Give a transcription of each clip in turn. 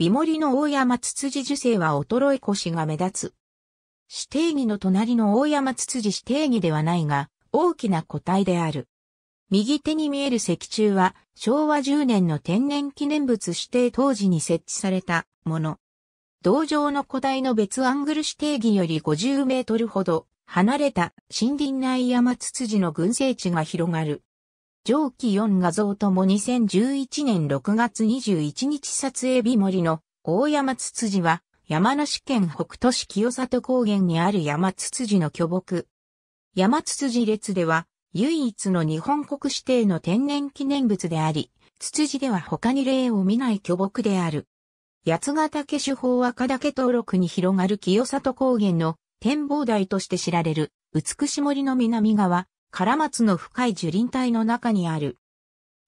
美森の大山つつじ樹勢は衰え腰が目立つ。指定義の隣の大山つつじ指定義ではないが、大きな個体である。右手に見える石柱は、昭和10年の天然記念物指定当時に設置されたもの。同場の個体の別アングル指定義より50メートルほど離れた森林内山つつじの群生地が広がる。上記4画像とも2011年6月21日撮影日森の大山ツツジは山梨県北都市清里高原にある山ツツジの巨木。山ツツジ列では唯一の日本国指定の天然記念物であり、ツツジでは他に例を見ない巨木である。八ヶ岳手法赤岳登録に広がる清里高原の展望台として知られる美し森の南側、原松の深い樹林帯の中にある。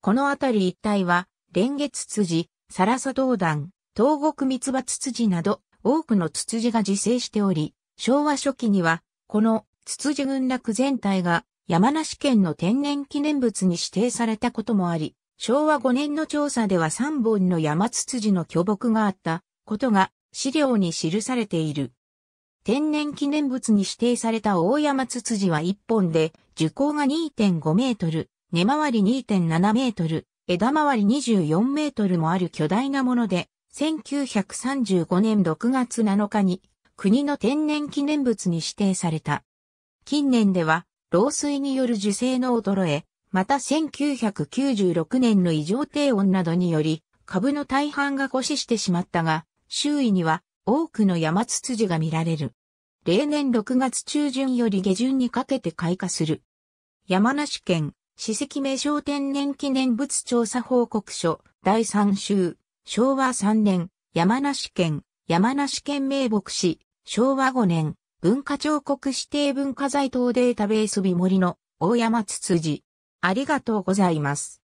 この辺り一帯は、蓮月ツツジ、サラサドウダン、東国蜜葉ツツジなど、多くのツツジが自生しており、昭和初期には、このツツジ群落全体が山梨県の天然記念物に指定されたこともあり、昭和5年の調査では3本の山ツツジの巨木があったことが資料に記されている。天然記念物に指定された大山ツツジは1本で、樹高が2.5メートル、根回り2.7メートル、枝回り24メートルもある巨大なもので、1935年6月7日に国の天然記念物に指定された。近年では、老衰による樹勢の衰え、また1996年の異常低温などにより、株の大半が枯死してしまったが、周囲には多くの山ツツジが見られる。例年6月中旬より下旬にかけて開花する。山梨県、史跡名称天然記念物調査報告書、第3週、昭和3年、山梨県、山梨県名牧師、昭和5年、文化彫刻指定文化財等データベース美森の大山つつじ。ありがとうございます。